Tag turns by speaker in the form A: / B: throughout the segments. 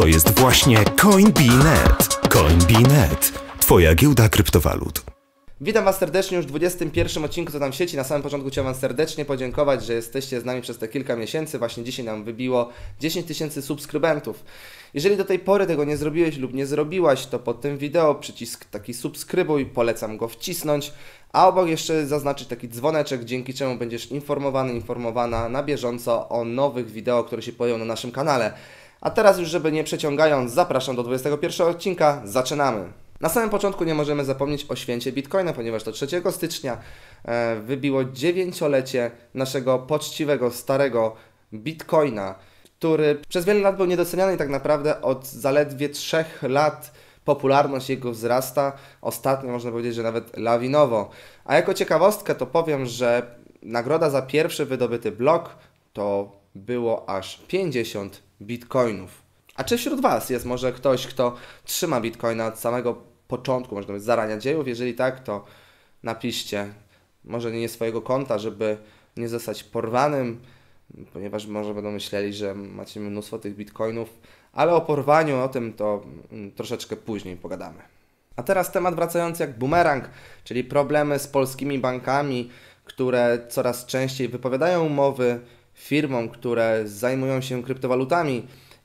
A: To jest właśnie CoinBee.net. CoinBee.net. Twoja giełda kryptowalut. Witam Was serdecznie już w 21 odcinku Co tam sieci. Na samym początku chciałem Wam serdecznie podziękować, że jesteście z nami przez te kilka miesięcy. Właśnie dzisiaj nam wybiło 10 tysięcy subskrybentów. Jeżeli do tej pory tego nie zrobiłeś lub nie zrobiłaś, to pod tym wideo przycisk taki subskrybuj, polecam go wcisnąć, a obok jeszcze zaznaczyć taki dzwoneczek, dzięki czemu będziesz informowany, informowana na bieżąco o nowych wideo, które się pojawią na naszym kanale. A teraz już, żeby nie przeciągając, zapraszam do 21 odcinka, zaczynamy! Na samym początku nie możemy zapomnieć o święcie Bitcoina, ponieważ to 3 stycznia e, wybiło dziewięciolecie naszego poczciwego, starego Bitcoina, który przez wiele lat był niedoceniany i tak naprawdę od zaledwie 3 lat popularność jego wzrasta. Ostatnio można powiedzieć, że nawet lawinowo. A jako ciekawostkę to powiem, że nagroda za pierwszy wydobyty blok to było aż 50 bitcoinów. A czy wśród Was jest może ktoś, kto trzyma bitcoina od samego początku, można powiedzieć, zarania dziejów? Jeżeli tak, to napiszcie, może nie swojego konta, żeby nie zostać porwanym, ponieważ może będą myśleli, że macie mnóstwo tych bitcoinów, ale o porwaniu, o tym to mm, troszeczkę później pogadamy. A teraz temat wracający jak bumerang, czyli problemy z polskimi bankami, które coraz częściej wypowiadają umowy firmom, które zajmują się kryptowalutami.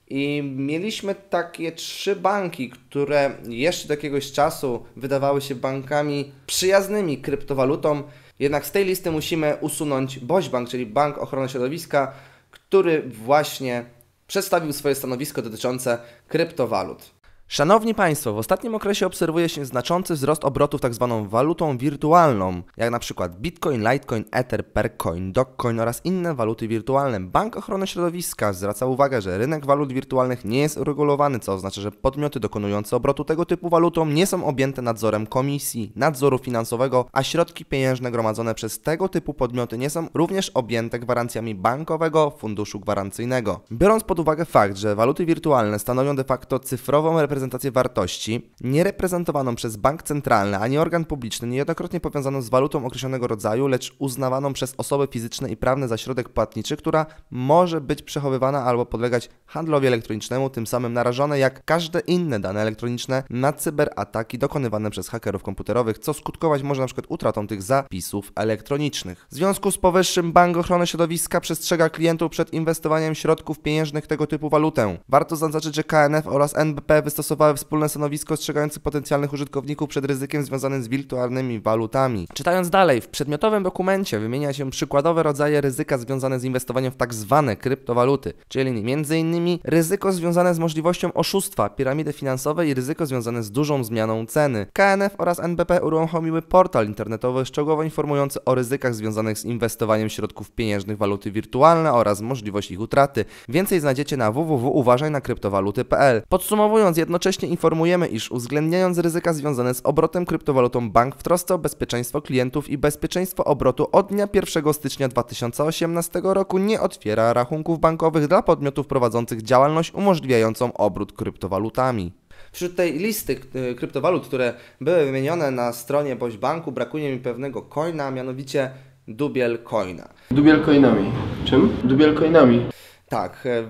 A: I mieliśmy takie trzy banki, które jeszcze do jakiegoś czasu wydawały się bankami przyjaznymi kryptowalutom. Jednak z tej listy musimy usunąć Boś Bank, czyli Bank Ochrony Środowiska, który właśnie przedstawił swoje stanowisko dotyczące kryptowalut. Szanowni Państwo, w ostatnim okresie obserwuje się znaczący wzrost obrotów tzw. Tak walutą wirtualną, jak na przykład Bitcoin, Litecoin, Ether, Percoin, Dogecoin oraz inne waluty wirtualne. Bank Ochrony Środowiska zwraca uwagę, że rynek walut wirtualnych nie jest uregulowany, co oznacza, że podmioty dokonujące obrotu tego typu walutą nie są objęte nadzorem komisji, nadzoru finansowego, a środki pieniężne gromadzone przez tego typu podmioty nie są również objęte gwarancjami bankowego funduszu gwarancyjnego. Biorąc pod uwagę fakt, że waluty wirtualne stanowią de facto cyfrową reprezentację reprezentację wartości niereprezentowaną przez bank centralny ani organ publiczny, niejednokrotnie powiązaną z walutą określonego rodzaju, lecz uznawaną przez osoby fizyczne i prawne za środek płatniczy, która może być przechowywana albo podlegać handlowi elektronicznemu, tym samym narażone jak każde inne dane elektroniczne na cyberataki dokonywane przez hakerów komputerowych, co skutkować może np. utratą tych zapisów elektronicznych. W związku z powyższym Bank Ochrony Środowiska przestrzega klientów przed inwestowaniem środków pieniężnych tego typu walutę. Warto zaznaczyć, że KNF oraz NBP wystosowały zastosowały wspólne stanowisko ostrzegające potencjalnych użytkowników przed ryzykiem związanym z wirtualnymi walutami. Czytając dalej, w przedmiotowym dokumencie wymienia się przykładowe rodzaje ryzyka związane z inwestowaniem w tak zwane kryptowaluty, czyli m.in. ryzyko związane z możliwością oszustwa, piramidy finansowe i ryzyko związane z dużą zmianą ceny. KNF oraz NBP uruchomiły portal internetowy szczegółowo informujący o ryzykach związanych z inwestowaniem środków pieniężnych w waluty wirtualne oraz możliwość ich utraty. Więcej znajdziecie na www.uważajnakryptowaluty.pl. Podsumowując, jedno Jednocześnie informujemy, iż uwzględniając ryzyka związane z obrotem kryptowalutą bank w trosce o bezpieczeństwo klientów i bezpieczeństwo obrotu od dnia 1 stycznia 2018 roku nie otwiera rachunków bankowych dla podmiotów prowadzących działalność umożliwiającą obrót kryptowalutami. Wśród tej listy y, kryptowalut, które były wymienione na stronie Boś Banku, brakuje mi pewnego coina, a mianowicie Dubiel Coina. Dubiel Coinami. Czym? Dubiel Coinami. Tak. E,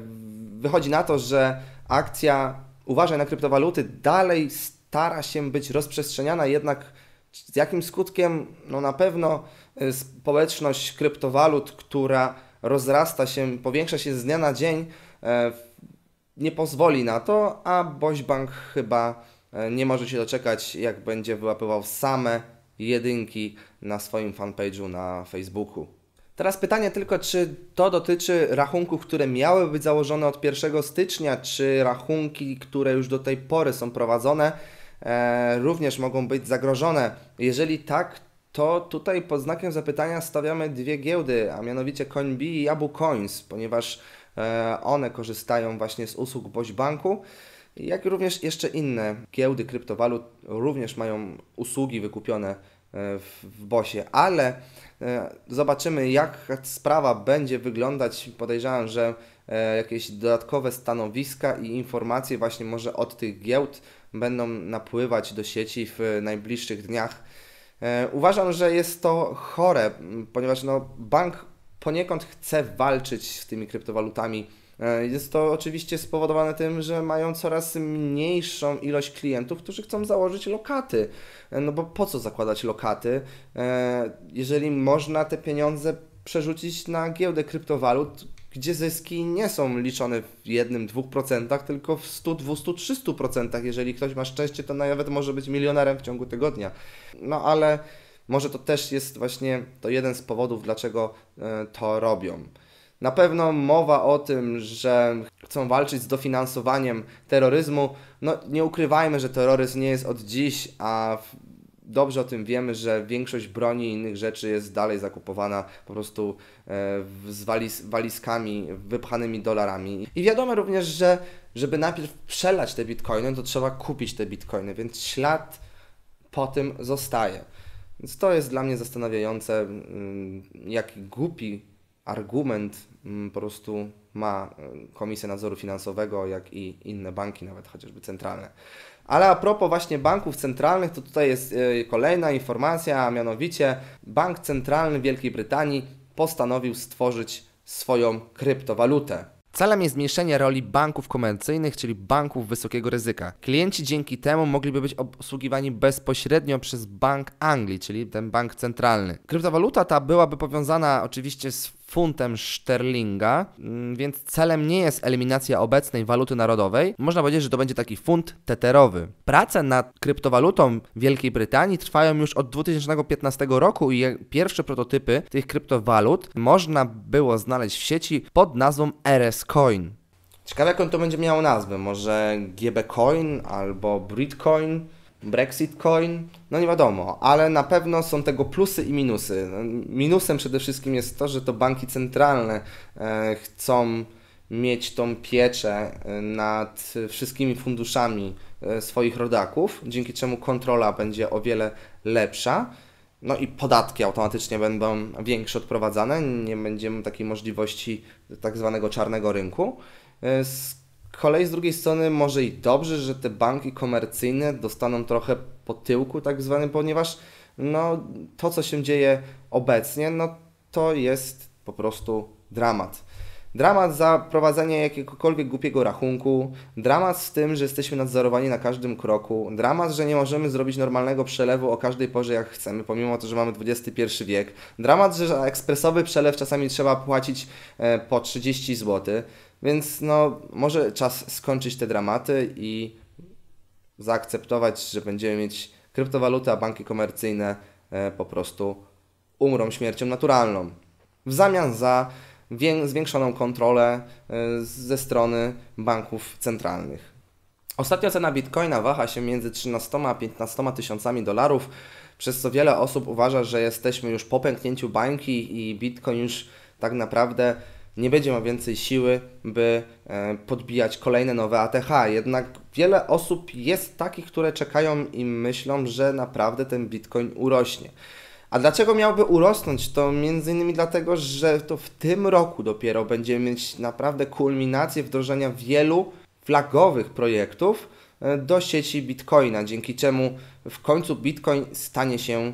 A: wychodzi na to, że akcja uważaj na kryptowaluty, dalej stara się być rozprzestrzeniana, jednak z jakim skutkiem? No na pewno y, społeczność kryptowalut, która rozrasta się, powiększa się z dnia na dzień, y, nie pozwoli na to, a Bośbank chyba y, nie może się doczekać, jak będzie wyłapywał same jedynki na swoim fanpage'u na Facebooku. Teraz pytanie tylko, czy to dotyczy rachunków, które miały być założone od 1 stycznia, czy rachunki, które już do tej pory są prowadzone, e, również mogą być zagrożone. Jeżeli tak, to tutaj pod znakiem zapytania stawiamy dwie giełdy, a mianowicie Coinbase i Abu Coins, ponieważ e, one korzystają właśnie z usług Boś Banku. Jak również jeszcze inne giełdy kryptowalut również mają usługi wykupione E, w, bosie, ale e, zobaczymy jak sprawa będzie wyglądać. Podejrzewam, że e, jakieś dodatkowe stanowiska i informacje właśnie może od tych giełd będą napływać do sieci w najbliższych dniach. Uważam, że jest to chore, ponieważ no, bank poniekąd chce walczyć z tymi kryptowalutami E, jest to oczywiście spowodowane tym, że mają coraz mniejszą ilość klientów, którzy chcą założyć lokaty. E, no bo po co zakładać lokaty, e, jeżeli można te pieniądze przerzucić na giełdę kryptowalut, gdzie zyski nie są liczone w jednym, dwóch procentach, tylko w 100, 200, 300%. procentach. Jeżeli ktoś ma szczęście, to nawet może być milionerem w ciągu tygodnia. No ale może to też jest właśnie to jeden z powodów, dlaczego to robią. Na pewno mowa o tym, że chcą walczyć z dofinansowaniem terroryzmu. No nie ukrywajmy, że terroryzm nie jest od dziś, a dobrze o tym wiemy, że większość broni i innych rzeczy jest dalej zakupowana po prostu e, z walizkami wypchanymi dolarami. I wiadomo również, że żeby najpierw przelać te bitcoiny, to trzeba kupić te bitcoiny, więc ślad po tym zostaje. Więc to jest dla mnie zastanawiające, mm, jak głupi argument mm, po prostu ma mm, Komisja Nadzoru Finansowego, jak i inne banki, nawet chociażby centralne. Ale a propos właśnie banków centralnych, to tutaj jest e, kolejna informacja, a mianowicie Bank Centralny Wielkiej Brytanii postanowił stworzyć swoją kryptowalutę. Celem jest zmniejszenie roli banków komercyjnych, czyli banków wysokiego ryzyka. Klienci dzięki temu mogliby być obsługiwani bezpośrednio przez Bank Anglii, czyli ten bank centralny. Kryptowaluta ta byłaby powiązana oczywiście z funtem szterlinga, mm, więc celem nie jest eliminacja obecnej waluty narodowej. Można powiedzieć, że to będzie taki funt teterowy. Prace nad kryptowalutą Wielkiej Brytanii trwają już od 2015 roku i pierwsze prototypy tych kryptowalut można było znaleźć w sieci pod nazwą RS Coin. Ciekawe, jaką to będzie miało nazwę. Może GB Coin albo Britcoin? Brexit Coin, no nie wiadomo, ale na pewno są tego plusy i minusy. No, minusem przede wszystkim jest to, że to banki centralne e, chcą mieć tą pieczę e, nad wszystkimi funduszami e, swoich rodaków, dzięki czemu kontrola będzie o wiele lepsza. No i podatki automatycznie będą większe odprowadzane, nie będziemy takiej możliwości tak zwanego czarnego rynku. Kolej z drugiej strony może i dobrze, że te banki komercyjne dostaną trochę po tyłku tak zwanym, ponieważ no, to, co się dzieje obecnie, no to jest po prostu dramat. Dramat za prowadzenie jakiegokolwiek głupiego rachunku, dramat z tym, że jesteśmy nadzorowani na każdym kroku, dramat, że nie możemy zrobić normalnego przelewu o każdej porze jak chcemy, pomimo to, że mamy XXI wiek, dramat, że ekspresowy przelew czasami trzeba płacić e, po 30 zł. Więc no, może czas skończyć te dramaty i zaakceptować, że będziemy mieć kryptowaluty, a banki komercyjne e, po prostu umrą śmiercią naturalną. W zamian za zwiększoną kontrolę e, ze strony banków centralnych. Ostatnio cena bitcoina waha się między 13 a 15 tysiącami dolarów, przez co wiele osób uważa, że jesteśmy już po pęknięciu bańki i bitcoin już tak naprawdę nie będzie miał więcej siły, by e, podbijać kolejne nowe ATH. Jednak wiele osób jest takich, które czekają i myślą, że naprawdę ten Bitcoin urośnie. A dlaczego miałby urosnąć? To między innymi dlatego, że to w tym roku dopiero będziemy mieć naprawdę kulminację wdrożenia wielu flagowych projektów e, do sieci Bitcoina, dzięki czemu w końcu Bitcoin stanie się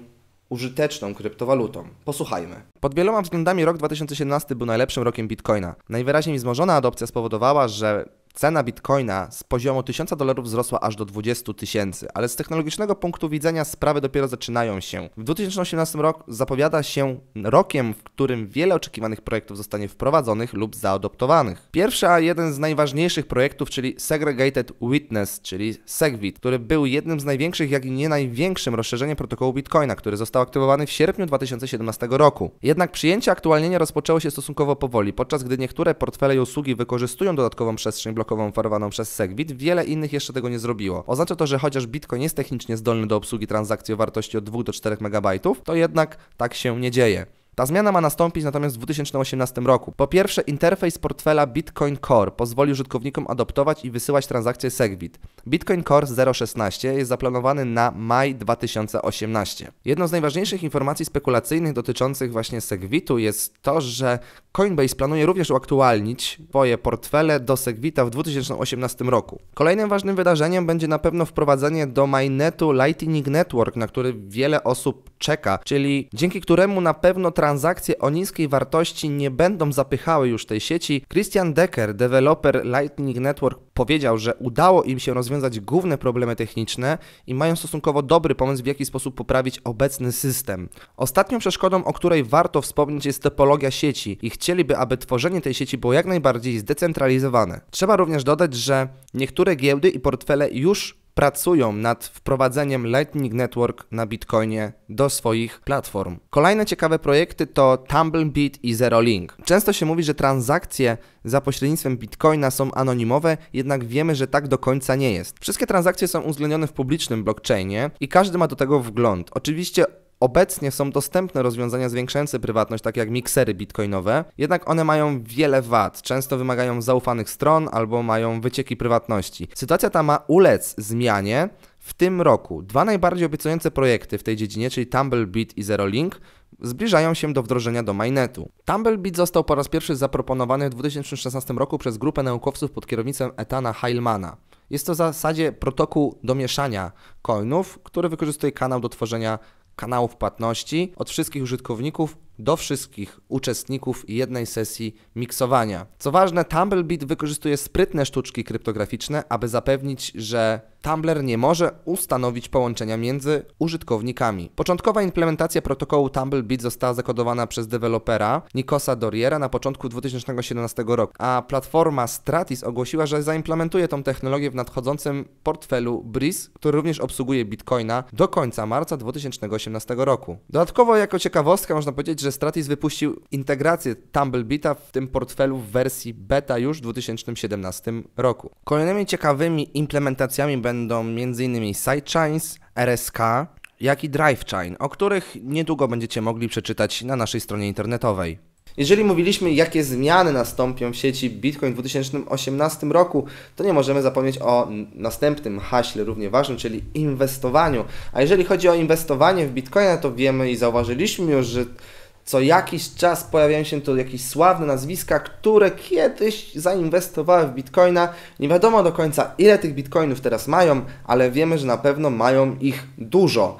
A: użyteczną kryptowalutą. Posłuchajmy. Pod wieloma względami rok 2017 był najlepszym rokiem Bitcoina. Najwyraźniej wzmożona adopcja spowodowała, że Cena bitcoina z poziomu 1000 dolarów wzrosła aż do 20 tysięcy, ale z technologicznego punktu widzenia sprawy dopiero zaczynają się. W 2018 roku zapowiada się rokiem, w którym wiele oczekiwanych projektów zostanie wprowadzonych lub zaadoptowanych. Pierwszy, a jeden z najważniejszych projektów, czyli Segregated Witness, czyli SegWit, który był jednym z największych, jak i nie największym rozszerzeniem protokołu bitcoina, który został aktywowany w sierpniu 2017 roku. Jednak przyjęcie aktualnienia rozpoczęło się stosunkowo powoli, podczas gdy niektóre portfele i usługi wykorzystują dodatkową przestrzeń blokową farowaną przez Segwit, wiele innych jeszcze tego nie zrobiło. Oznacza to, że chociaż Bitcoin jest technicznie zdolny do obsługi transakcji o wartości od 2 do 4 MB, to jednak tak się nie dzieje. Ta zmiana ma nastąpić natomiast w 2018 roku. Po pierwsze, interfejs portfela Bitcoin Core pozwoli użytkownikom adoptować i wysyłać transakcje Segwit. Bitcoin Core 0.16 jest zaplanowany na maj 2018. Jedną z najważniejszych informacji spekulacyjnych dotyczących właśnie Segwitu jest to, że Coinbase planuje również uaktualnić swoje portfele do Segwita w 2018 roku. Kolejnym ważnym wydarzeniem będzie na pewno wprowadzenie do mainnetu Lightning Network, na który wiele osób czeka, czyli dzięki któremu na pewno transakcje o niskiej wartości nie będą zapychały już tej sieci. Christian Decker, deweloper Lightning Network, powiedział, że udało im się rozwiązać główne problemy techniczne i mają stosunkowo dobry pomysł, w jaki sposób poprawić obecny system. Ostatnią przeszkodą, o której warto wspomnieć, jest topologia sieci. Ich Chcieliby, aby tworzenie tej sieci było jak najbardziej zdecentralizowane. Trzeba również dodać, że niektóre giełdy i portfele już pracują nad wprowadzeniem Lightning Network na Bitcoinie do swoich platform. Kolejne ciekawe projekty to Tumblebit i ZeroLink. Często się mówi, że transakcje za pośrednictwem Bitcoina są anonimowe, jednak wiemy, że tak do końca nie jest. Wszystkie transakcje są uwzględnione w publicznym blockchainie i każdy ma do tego wgląd. Oczywiście Obecnie są dostępne rozwiązania zwiększające prywatność, takie jak miksery bitcoinowe, jednak one mają wiele wad. Często wymagają zaufanych stron albo mają wycieki prywatności. Sytuacja ta ma ulec zmianie w tym roku. Dwa najbardziej obiecujące projekty w tej dziedzinie, czyli Tumblebit i ZeroLink, zbliżają się do wdrożenia do mainnetu. Tumblebit został po raz pierwszy zaproponowany w 2016 roku przez grupę naukowców pod kierownictwem Etana Heilmana. Jest to w zasadzie protokół do mieszania coinów, który wykorzystuje kanał do tworzenia kanałów płatności od wszystkich użytkowników do wszystkich uczestników jednej sesji miksowania. Co ważne, Tumblebeat wykorzystuje sprytne sztuczki kryptograficzne, aby zapewnić, że Tumblr nie może ustanowić połączenia między użytkownikami. Początkowa implementacja protokołu Tumblebeat została zakodowana przez dewelopera Nikosa Doriera na początku 2017 roku, a platforma Stratis ogłosiła, że zaimplementuje tą technologię w nadchodzącym portfelu Breeze, który również obsługuje Bitcoina do końca marca 2018 roku. Dodatkowo jako ciekawostka, można powiedzieć, że Stratis wypuścił integrację Tumblebita w tym portfelu w wersji beta już w 2017 roku. Kolejnymi ciekawymi implementacjami będą m.in. Sidechains, RSK, jak i DriveChain, o których niedługo będziecie mogli przeczytać na naszej stronie internetowej. Jeżeli mówiliśmy, jakie zmiany nastąpią w sieci Bitcoin w 2018 roku, to nie możemy zapomnieć o następnym haśle równie ważnym, czyli inwestowaniu. A jeżeli chodzi o inwestowanie w Bitcoina, to wiemy i zauważyliśmy już, że co jakiś czas pojawiają się tu jakieś sławne nazwiska, które kiedyś zainwestowały w bitcoina. Nie wiadomo do końca, ile tych bitcoinów teraz mają, ale wiemy, że na pewno mają ich dużo.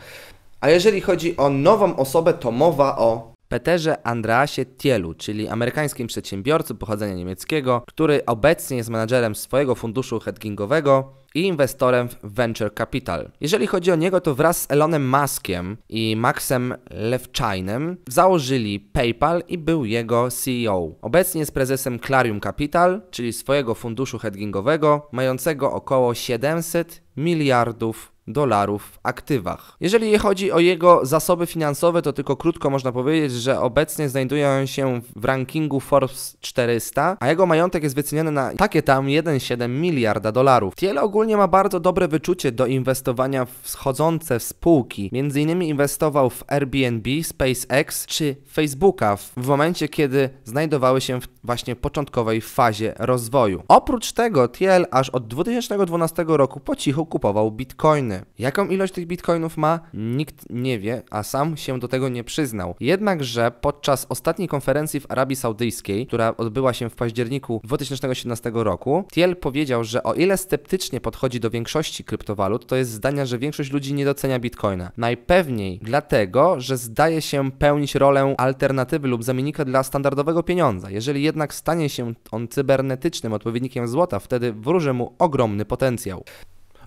A: A jeżeli chodzi o nową osobę, to mowa o Peterze Andreasie Tielu, czyli amerykańskim przedsiębiorcy pochodzenia niemieckiego, który obecnie jest menadżerem swojego funduszu hedgingowego i inwestorem w Venture Capital. Jeżeli chodzi o niego, to wraz z Elonem Muskiem i Maxem Lewchainem założyli PayPal i był jego CEO. Obecnie jest prezesem Clarium Capital, czyli swojego funduszu hedgingowego, mającego około 700 miliardów dolarów w aktywach. Jeżeli chodzi o jego zasoby finansowe, to tylko krótko można powiedzieć, że obecnie znajdują się w rankingu Forbes 400, a jego majątek jest wyceniony na takie tam 1,7 miliarda dolarów. Tyle ogólnie Ogólnie ma bardzo dobre wyczucie do inwestowania w schodzące spółki. Między innymi inwestował w Airbnb, SpaceX czy Facebooka w momencie, kiedy znajdowały się w właśnie początkowej fazie rozwoju. Oprócz tego Tiel aż od 2012 roku po cichu kupował bitcoiny. Jaką ilość tych bitcoinów ma? Nikt nie wie, a sam się do tego nie przyznał. Jednakże podczas ostatniej konferencji w Arabii Saudyjskiej, która odbyła się w październiku 2017 roku, Tiel powiedział, że o ile sceptycznie pod podchodzi do większości kryptowalut, to jest zdania, że większość ludzi nie docenia bitcoina. Najpewniej dlatego, że zdaje się pełnić rolę alternatywy lub zamiennika dla standardowego pieniądza. Jeżeli jednak stanie się on cybernetycznym odpowiednikiem złota, wtedy wróży mu ogromny potencjał.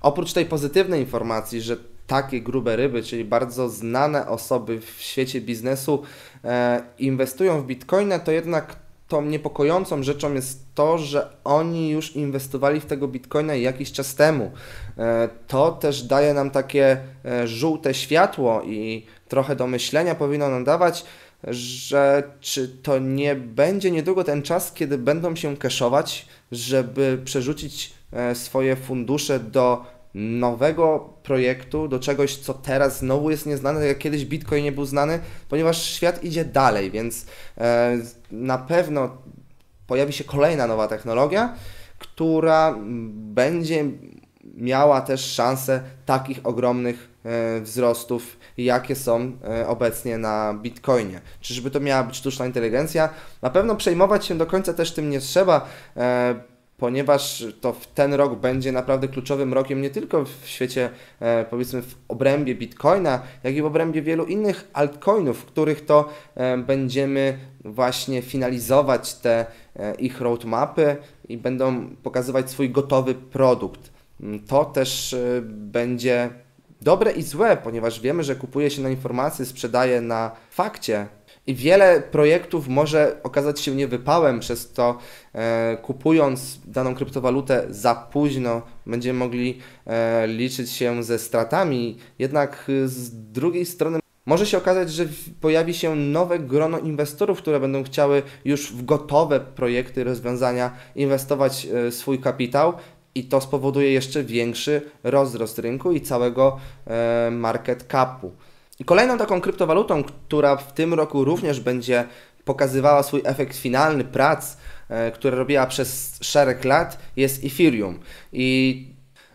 A: Oprócz tej pozytywnej informacji, że takie grube ryby, czyli bardzo znane osoby w świecie biznesu e, inwestują w bitcoina, to jednak tą niepokojącą rzeczą jest to, że oni już inwestowali w tego bitcoina jakiś czas temu. E, to też daje nam takie e, żółte światło i trochę do myślenia powinno nam dawać, że czy to nie będzie niedługo ten czas, kiedy będą się keszować, żeby przerzucić e, swoje fundusze do nowego projektu, do czegoś, co teraz znowu jest nieznane, tak jak kiedyś Bitcoin nie był znany, ponieważ świat idzie dalej, więc e, na pewno pojawi się kolejna nowa technologia, która będzie miała też szansę takich ogromnych e, wzrostów, jakie są e, obecnie na Bitcoinie. Czyżby to miała być sztuczna inteligencja? Na pewno przejmować się do końca też tym nie trzeba. E, ponieważ to ten rok będzie naprawdę kluczowym rokiem nie tylko w świecie, e, powiedzmy, w obrębie bitcoina, jak i w obrębie wielu innych altcoinów, w których to e, będziemy właśnie finalizować te e, ich roadmapy i będą pokazywać swój gotowy produkt. Mm, to też będzie dobre i złe, ponieważ wiemy, że kupuje się na informacji, sprzedaje na fakcie, i wiele projektów może okazać się niewypałem, przez to e, kupując daną kryptowalutę za późno będziemy mogli e, liczyć się ze stratami. Jednak y, z drugiej strony może się okazać, że pojawi się nowe grono inwestorów, które będą chciały już w gotowe projekty, rozwiązania inwestować e, swój kapitał i to spowoduje jeszcze większy rozrost rynku i całego e, market capu. I kolejną taką kryptowalutą, która w tym roku również będzie pokazywała swój efekt finalny prac, e, które robiła przez szereg lat, jest Ethereum. I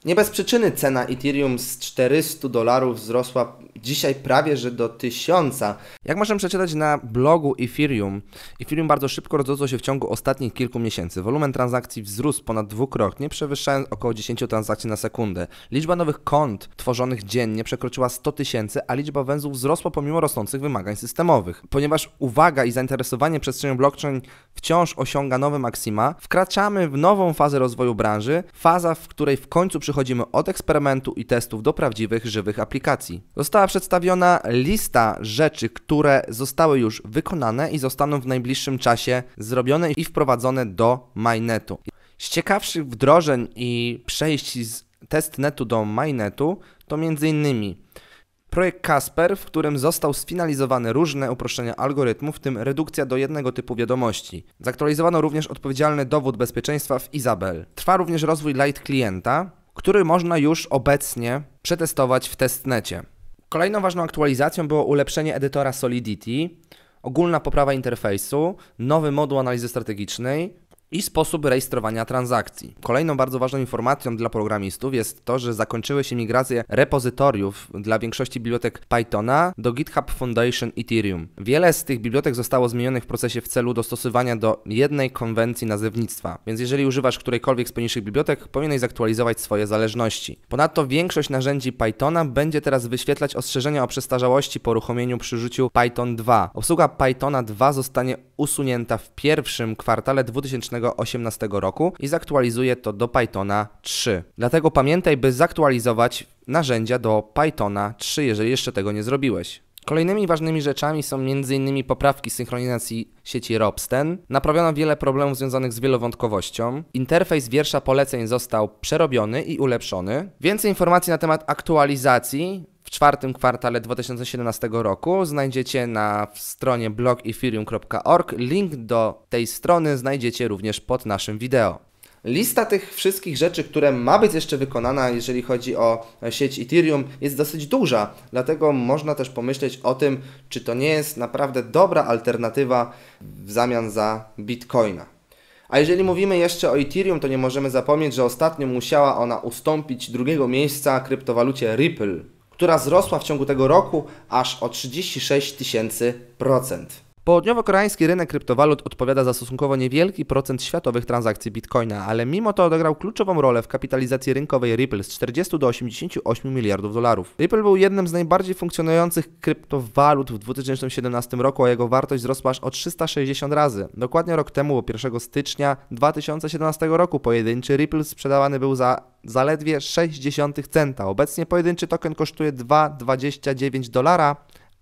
A: nie bez przyczyny cena Ethereum z 400 dolarów wzrosła Dzisiaj prawie, że do tysiąca. Jak możemy przeczytać na blogu Ethereum, Ethereum bardzo szybko rozrosło się w ciągu ostatnich kilku miesięcy. Wolumen transakcji wzrósł ponad dwukrotnie, przewyższając około 10 transakcji na sekundę. Liczba nowych kont tworzonych dziennie przekroczyła 100 tysięcy, a liczba węzłów wzrosła pomimo rosnących wymagań systemowych. Ponieważ uwaga i zainteresowanie przestrzenią blockchain wciąż osiąga nowe maksima, wkraczamy w nową fazę rozwoju branży, faza, w której w końcu przechodzimy od eksperymentu i testów do prawdziwych, żywych aplikacji. Została przedstawiona lista rzeczy, które zostały już wykonane i zostaną w najbliższym czasie zrobione i wprowadzone do mainnetu. Z ciekawszych wdrożeń i przejść z testnetu do mainnetu to m.in. Projekt Casper, w którym został sfinalizowane różne uproszczenia algorytmów, w tym redukcja do jednego typu wiadomości. Zaktualizowano również odpowiedzialny dowód bezpieczeństwa w Izabel. Trwa również rozwój Light Klienta, który można już obecnie przetestować w testnecie. Kolejną ważną aktualizacją było ulepszenie edytora Solidity, ogólna poprawa interfejsu, nowy moduł analizy strategicznej, i sposób rejestrowania transakcji. Kolejną bardzo ważną informacją dla programistów jest to, że zakończyły się migracje repozytoriów dla większości bibliotek Pythona do GitHub Foundation Ethereum. Wiele z tych bibliotek zostało zmienionych w procesie w celu dostosowania do jednej konwencji nazewnictwa, więc jeżeli używasz którejkolwiek z poniższych bibliotek, powinieneś zaktualizować swoje zależności. Ponadto większość narzędzi Pythona będzie teraz wyświetlać ostrzeżenia o przestarzałości po uruchomieniu przy Python 2. Obsługa Pythona 2 zostanie usunięta w pierwszym kwartale 2000 2018 roku i zaktualizuje to do Pythona 3. Dlatego pamiętaj, by zaktualizować narzędzia do Pythona 3, jeżeli jeszcze tego nie zrobiłeś. Kolejnymi ważnymi rzeczami są m.in. poprawki synchronizacji sieci Robsten, naprawiono wiele problemów związanych z wielowątkowością, interfejs wiersza poleceń został przerobiony i ulepszony. Więcej informacji na temat aktualizacji w czwartym kwartale 2017 roku. Znajdziecie na stronie blogetherium.org. Link do tej strony znajdziecie również pod naszym wideo. Lista tych wszystkich rzeczy, które ma być jeszcze wykonana, jeżeli chodzi o sieć Ethereum, jest dosyć duża, dlatego można też pomyśleć o tym, czy to nie jest naprawdę dobra alternatywa w zamian za Bitcoina. A jeżeli mówimy jeszcze o Ethereum, to nie możemy zapomnieć, że ostatnio musiała ona ustąpić drugiego miejsca kryptowalucie Ripple która wzrosła w ciągu tego roku aż o 36 tysięcy procent. Południowo-koreański rynek kryptowalut odpowiada za stosunkowo niewielki procent światowych transakcji bitcoina, ale mimo to odegrał kluczową rolę w kapitalizacji rynkowej Ripple z 40 do 88 miliardów dolarów. Ripple był jednym z najbardziej funkcjonujących kryptowalut w 2017 roku, a jego wartość wzrosła aż o 360 razy. Dokładnie rok temu, 1 stycznia 2017 roku, pojedynczy Ripple sprzedawany był za zaledwie 0,6 centa. Obecnie pojedynczy token kosztuje 2,29 dolara,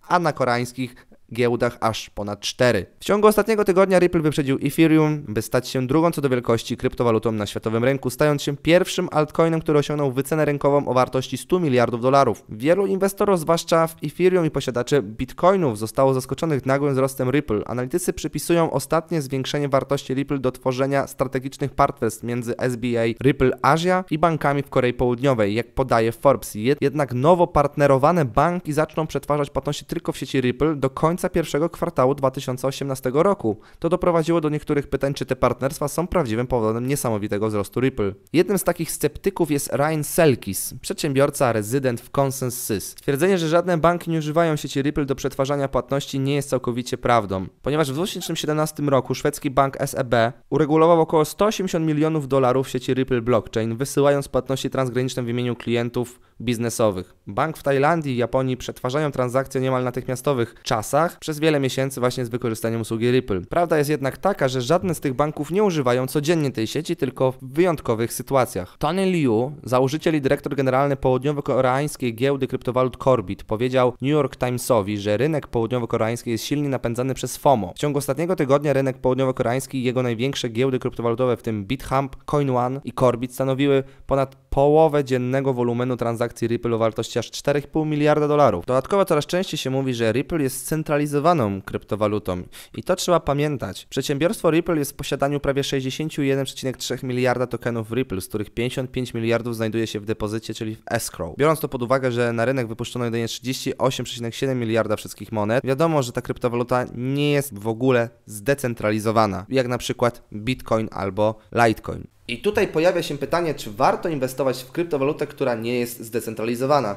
A: a na koreańskich giełdach aż ponad 4. W ciągu ostatniego tygodnia Ripple wyprzedził Ethereum, by stać się drugą co do wielkości kryptowalutą na światowym rynku, stając się pierwszym altcoinem, który osiągnął wycenę rynkową o wartości 100 miliardów dolarów. Wielu inwestorów, zwłaszcza w Ethereum i posiadaczy bitcoinów, zostało zaskoczonych nagłym wzrostem Ripple. Analitycy przypisują ostatnie zwiększenie wartości Ripple do tworzenia strategicznych partnerstw między SBA, Ripple Asia i bankami w Korei Południowej, jak podaje Forbes. Jednak nowo partnerowane banki zaczną przetwarzać płatności tylko w sieci Ripple do końca końca pierwszego kwartału 2018 roku. To doprowadziło do niektórych pytań, czy te partnerstwa są prawdziwym powodem niesamowitego wzrostu Ripple. Jednym z takich sceptyków jest Ryan Selkis, przedsiębiorca, rezydent w Consensus. Stwierdzenie, że żadne banki nie używają sieci Ripple do przetwarzania płatności nie jest całkowicie prawdą, ponieważ w 2017 roku szwedzki bank SEB uregulował około 180 milionów dolarów sieci Ripple Blockchain, wysyłając płatności transgraniczne w imieniu klientów biznesowych. Bank w Tajlandii i Japonii przetwarzają transakcje niemal natychmiastowych czasach, przez wiele miesięcy właśnie z wykorzystaniem usługi Ripple. Prawda jest jednak taka, że żadne z tych banków nie używają codziennie tej sieci, tylko w wyjątkowych sytuacjach. Tony Liu, założyciel i dyrektor generalny południowo-koreańskiej giełdy kryptowalut Corbit, powiedział New York Timesowi, że rynek południowo-koreański jest silnie napędzany przez FOMO. W ciągu ostatniego tygodnia rynek południowo-koreański i jego największe giełdy kryptowalutowe, w tym BitHump, CoinOne i Corbit stanowiły ponad połowę dziennego wolumenu transakcji Ripple o wartości aż 4,5 miliarda dolarów. Dodatkowo coraz częściej się mówi, że Ripple jest scentralizowaną kryptowalutą i to trzeba pamiętać. Przedsiębiorstwo Ripple jest w posiadaniu prawie 61,3 miliarda tokenów Ripple, z których 55 miliardów znajduje się w depozycie, czyli w escrow. Biorąc to pod uwagę, że na rynek wypuszczono jedynie 38,7 miliarda wszystkich monet, wiadomo, że ta kryptowaluta nie jest w ogóle zdecentralizowana, jak na przykład Bitcoin albo Litecoin. I tutaj pojawia się pytanie, czy warto inwestować w kryptowalutę, która nie jest zdecentralizowana.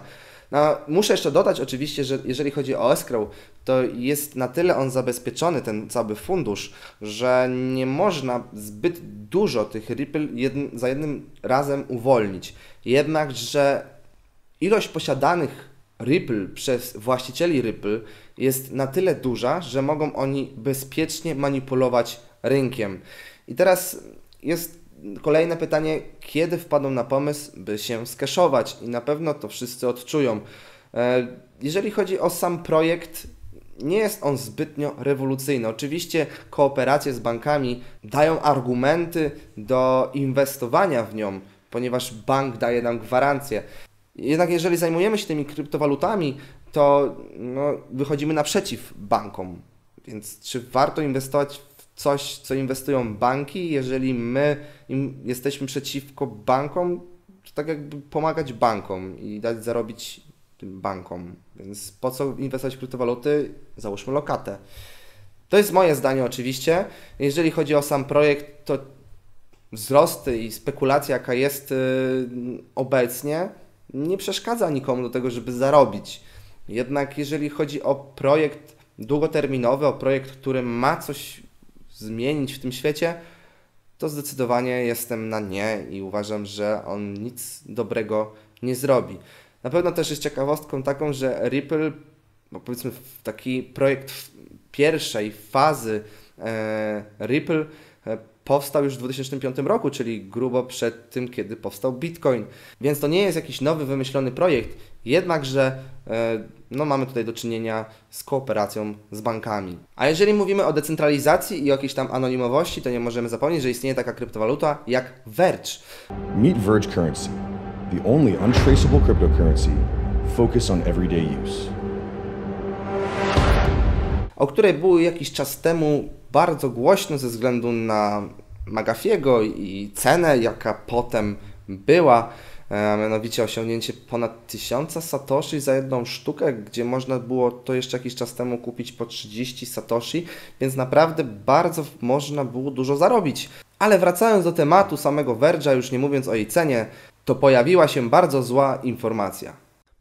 A: No, muszę jeszcze dodać oczywiście, że jeżeli chodzi o escrow, to jest na tyle on zabezpieczony, ten cały fundusz, że nie można zbyt dużo tych Ripple za jednym razem uwolnić. Jednakże ilość posiadanych Ripple przez właścicieli Ripple jest na tyle duża, że mogą oni bezpiecznie manipulować rynkiem. I teraz jest Kolejne pytanie, kiedy wpadną na pomysł, by się skeszować? I na pewno to wszyscy odczują. E, jeżeli chodzi o sam projekt, nie jest on zbytnio rewolucyjny. Oczywiście kooperacje z bankami dają argumenty do inwestowania w nią, ponieważ bank daje nam gwarancję. Jednak jeżeli zajmujemy się tymi kryptowalutami, to no, wychodzimy naprzeciw bankom. Więc czy warto inwestować coś, co inwestują banki, jeżeli my jesteśmy przeciwko bankom, to tak jakby pomagać bankom i dać zarobić tym bankom. Więc po co inwestować w kryptowaluty? Załóżmy lokatę. To jest moje zdanie oczywiście. Jeżeli chodzi o sam projekt, to wzrosty i spekulacja, jaka jest y, obecnie, nie przeszkadza nikomu do tego, żeby zarobić. Jednak jeżeli chodzi o projekt długoterminowy, o projekt, który ma coś zmienić w tym świecie, to zdecydowanie jestem na nie i uważam, że on nic dobrego nie zrobi. Na pewno też jest ciekawostką taką, że Ripple, no powiedzmy taki projekt pierwszej fazy e, Ripple e, powstał już w 2005 roku, czyli grubo przed tym, kiedy powstał Bitcoin. Więc to nie jest jakiś nowy, wymyślony projekt. Jednakże e, no, mamy tutaj do czynienia z kooperacją z bankami. A jeżeli mówimy o decentralizacji i jakiejś tam anonimowości, to nie możemy zapomnieć, że istnieje taka kryptowaluta jak Verge. Meet Verge Currency, the only untraceable cryptocurrency focused on everyday use. O której było jakiś czas temu bardzo głośno ze względu na Magafiego i cenę, jaka potem była. E, a mianowicie osiągnięcie ponad 1000 satoshi za jedną sztukę, gdzie można było to jeszcze jakiś czas temu kupić po 30 satoshi, więc naprawdę bardzo można było dużo zarobić. Ale wracając do tematu samego Verge'a, już nie mówiąc o jej cenie, to pojawiła się bardzo zła informacja.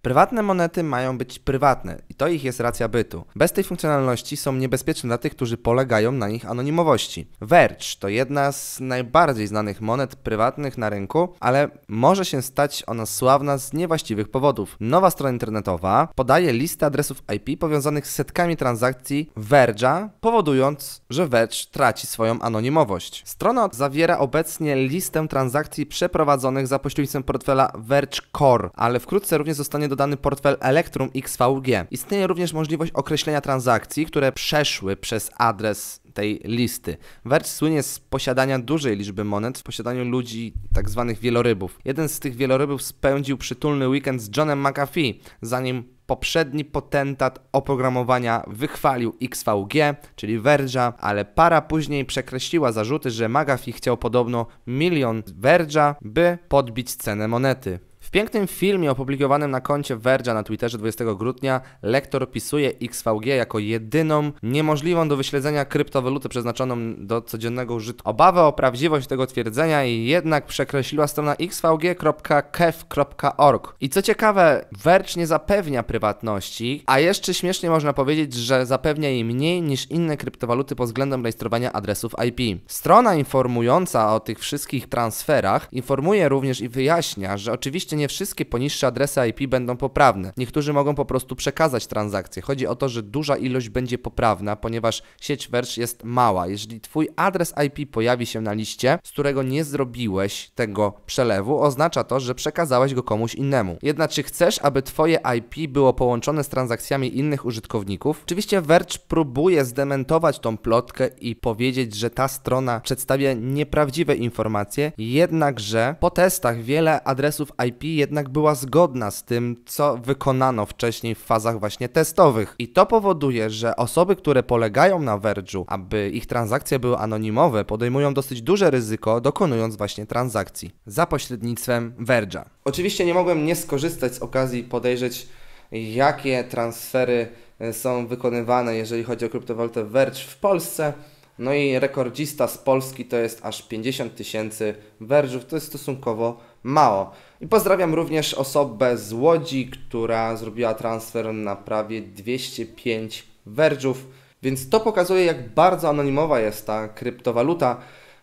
A: Prywatne monety mają być prywatne i to ich jest racja bytu. Bez tej funkcjonalności są niebezpieczne dla tych, którzy polegają na ich anonimowości. Verge to jedna z najbardziej znanych monet prywatnych na rynku, ale może się stać ona sławna z niewłaściwych powodów. Nowa strona internetowa podaje listę adresów IP powiązanych z setkami transakcji Verge'a, powodując, że Verge traci swoją anonimowość. Strona zawiera obecnie listę transakcji przeprowadzonych za pośrednictwem portfela Verge Core, ale wkrótce również zostanie dodany portfel Electrum XVG. Istnieje również możliwość określenia transakcji, które przeszły przez adres tej listy. Verge słynie z posiadania dużej liczby monet w posiadaniu ludzi tak zwanych wielorybów. Jeden z tych wielorybów spędził przytulny weekend z Johnem McAfee, zanim poprzedni potentat oprogramowania wychwalił XVG, czyli Verge'a, ale para później przekreśliła zarzuty, że McAfee chciał podobno milion Verge'a, by podbić cenę monety. W pięknym filmie opublikowanym na koncie Verge'a na Twitterze 20 grudnia lektor pisuje XVG jako jedyną niemożliwą do wyśledzenia kryptowalutę przeznaczoną do codziennego użytku. Obawę o prawdziwość tego twierdzenia jednak przekreśliła strona xvg.kev.org. I co ciekawe, Verge nie zapewnia prywatności, a jeszcze śmiesznie można powiedzieć, że zapewnia jej mniej niż inne kryptowaluty pod względem rejestrowania adresów IP. Strona informująca o tych wszystkich transferach informuje również i wyjaśnia, że oczywiście Oczywiście nie wszystkie poniższe adresy IP będą poprawne. Niektórzy mogą po prostu przekazać transakcję. Chodzi o to, że duża ilość będzie poprawna, ponieważ sieć Verge jest mała. Jeżeli Twój adres IP pojawi się na liście, z którego nie zrobiłeś tego przelewu, oznacza to, że przekazałeś go komuś innemu. Jednak czy chcesz, aby Twoje IP było połączone z transakcjami innych użytkowników? Oczywiście Verge próbuje zdementować tą plotkę i powiedzieć, że ta strona przedstawia nieprawdziwe informacje, jednakże po testach wiele adresów IP IP jednak była zgodna z tym, co wykonano wcześniej w fazach właśnie testowych. I to powoduje, że osoby, które polegają na Verge'u, aby ich transakcje były anonimowe, podejmują dosyć duże ryzyko, dokonując właśnie transakcji za pośrednictwem Verge'a. Oczywiście nie mogłem nie skorzystać z okazji podejrzeć, jakie transfery e, są wykonywane, jeżeli chodzi o kryptowalutę Verge w Polsce. No i rekordzista z Polski to jest aż 50 tysięcy Verge'ów, to jest stosunkowo mało. I pozdrawiam również osobę z Łodzi, która zrobiła transfer na prawie 205 werdżów, więc to pokazuje jak bardzo anonimowa jest ta kryptowaluta,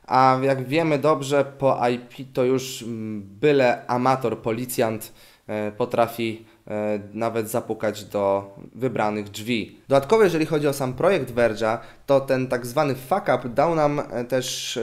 A: a jak wiemy dobrze po IP to już mm, byle amator, policjant e, potrafi e, nawet zapukać do wybranych drzwi. Dodatkowo, jeżeli chodzi o sam projekt Verge'a, to ten tak zwany fuck up dał nam e, też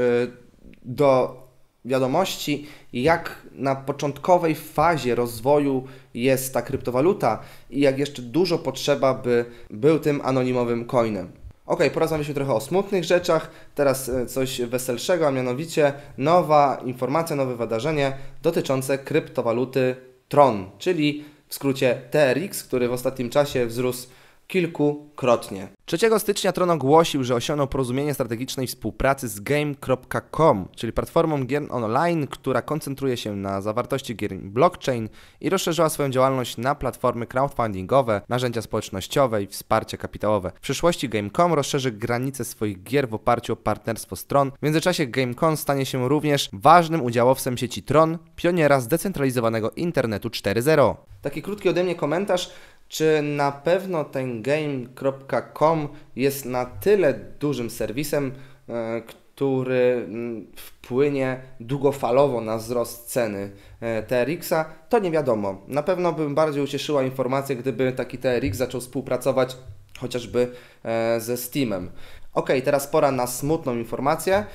A: do wiadomości, jak na początkowej fazie rozwoju jest ta kryptowaluta i jak jeszcze dużo potrzeba, by był tym anonimowym coinem. Ok, porozmawialiśmy trochę o smutnych rzeczach, teraz e, coś weselszego, a mianowicie nowa informacja, nowe wydarzenie dotyczące kryptowaluty Tron, czyli w skrócie TRX, który w ostatnim czasie wzrósł kilkukrotnie. 3 stycznia Tron ogłosił, że osiągnął porozumienie strategicznej współpracy z Game.com, czyli platformą gier online, która koncentruje się na zawartości gier blockchain i rozszerzyła swoją działalność na platformy crowdfundingowe, narzędzia społecznościowe i wsparcie kapitałowe. W przyszłości Game.com rozszerzy granice swoich gier w oparciu o partnerstwo stron. W międzyczasie Game.com stanie się również ważnym udziałowcem sieci Tron, pioniera zdecentralizowanego internetu 4.0. Taki krótki ode mnie komentarz. Czy na pewno ten game.com jest na tyle dużym serwisem, e, który wpłynie długofalowo na wzrost ceny e, TRX-a, to nie wiadomo. Na pewno bym bardziej ucieszyła informację, gdyby taki TRX zaczął współpracować chociażby e, ze Steamem. Ok, teraz pora na smutną informację,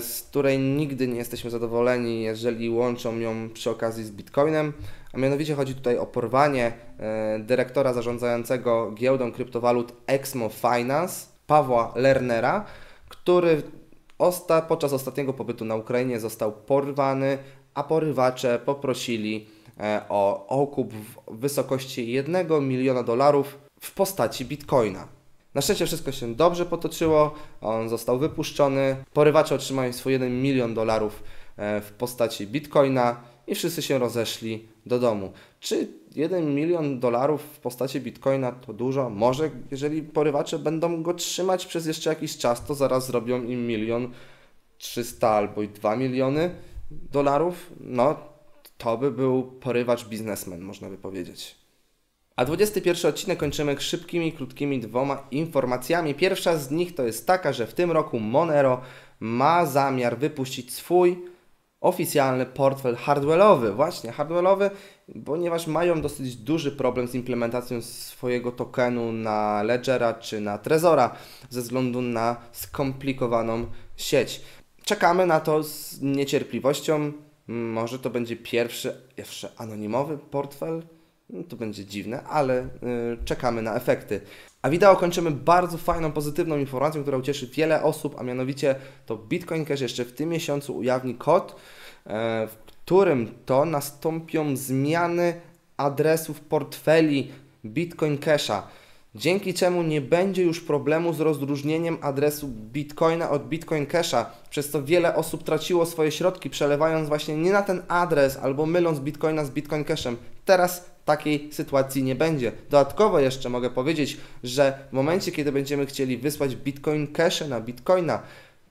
A: z której nigdy nie jesteśmy zadowoleni, jeżeli łączą ją przy okazji z Bitcoinem. A mianowicie chodzi tutaj o porwanie e, dyrektora zarządzającego giełdą kryptowalut Exmo Finance, Pawła Lernera, który osta podczas ostatniego pobytu na Ukrainie został porwany, a porywacze poprosili e, o okup w wysokości 1 miliona dolarów w postaci bitcoina. Na szczęście wszystko się dobrze potoczyło, on został wypuszczony. Porywacze otrzymają swój 1 milion dolarów e, w postaci bitcoina i wszyscy się rozeszli do domu. Czy 1 milion dolarów w postaci bitcoina to dużo? Może, jeżeli porywacze będą go trzymać przez jeszcze jakiś czas, to zaraz zrobią im milion 300 albo i 2 miliony dolarów. No, to by był porywacz biznesmen, można by powiedzieć. A 21 odcinek kończymy szybkimi, krótkimi dwoma informacjami. Pierwsza z nich to jest taka, że w tym roku Monero ma zamiar wypuścić swój oficjalny portfel hardware'owy, właśnie hardware'owy, ponieważ mają dosyć duży problem z implementacją swojego tokenu na Ledgera czy na Trezora ze względu na skomplikowaną sieć. Czekamy na to z niecierpliwością. Może to będzie pierwszy, jeszcze anonimowy portfel no to będzie dziwne, ale y, czekamy na efekty. A wideo kończymy bardzo fajną, pozytywną informacją, która ucieszy wiele osób, a mianowicie to Bitcoin Cash jeszcze w tym miesiącu ujawni kod, e, w którym to nastąpią zmiany adresów portfeli Bitcoin Casha dzięki czemu nie będzie już problemu z rozróżnieniem adresu Bitcoina od Bitcoin Casha, przez co wiele osób traciło swoje środki, przelewając właśnie nie na ten adres albo myląc Bitcoina z Bitcoin Cashem. Teraz takiej sytuacji nie będzie. Dodatkowo jeszcze mogę powiedzieć, że w momencie, kiedy będziemy chcieli wysłać Bitcoin Cash na Bitcoina,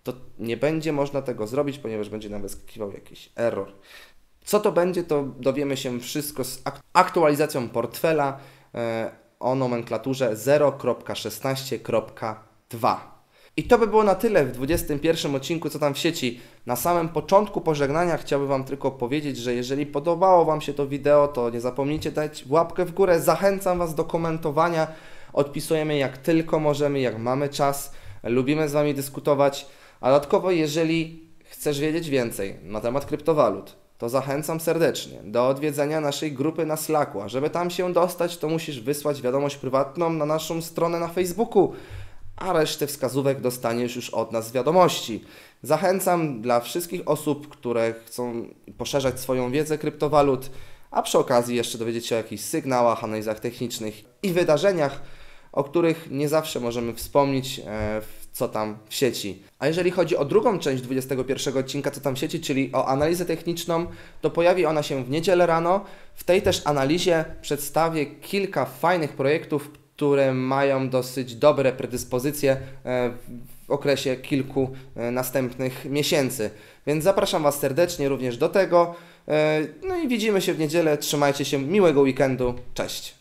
A: to nie będzie można tego zrobić, ponieważ będzie nam wyskakiwał jakiś error. Co to będzie, to dowiemy się wszystko z aktualizacją portfela e, o nomenklaturze 0.16.2. I to by było na tyle w 21 odcinku Co tam w sieci. Na samym początku pożegnania chciałbym Wam tylko powiedzieć, że jeżeli podobało Wam się to wideo, to nie zapomnijcie dać łapkę w górę. Zachęcam Was do komentowania. Odpisujemy jak tylko możemy, jak mamy czas. Lubimy z Wami dyskutować. A dodatkowo, jeżeli chcesz wiedzieć więcej na temat kryptowalut, to zachęcam serdecznie do odwiedzenia naszej grupy na Slacku. A żeby tam się dostać, to musisz wysłać wiadomość prywatną na naszą stronę na Facebooku, a resztę wskazówek dostaniesz już od nas wiadomości. Zachęcam dla wszystkich osób, które chcą poszerzać swoją wiedzę kryptowalut, a przy okazji jeszcze dowiedzieć się o jakichś sygnałach, analizach technicznych i wydarzeniach, o których nie zawsze możemy wspomnieć e, w co tam w sieci. A jeżeli chodzi o drugą część 21 odcinka, co tam w sieci, czyli o analizę techniczną, to pojawi ona się w niedzielę rano. W tej też analizie przedstawię kilka fajnych projektów, które mają dosyć dobre predyspozycje e, w okresie kilku e, następnych miesięcy. Więc zapraszam Was serdecznie również do tego. E, no i widzimy się w niedzielę. Trzymajcie się, miłego weekendu. Cześć.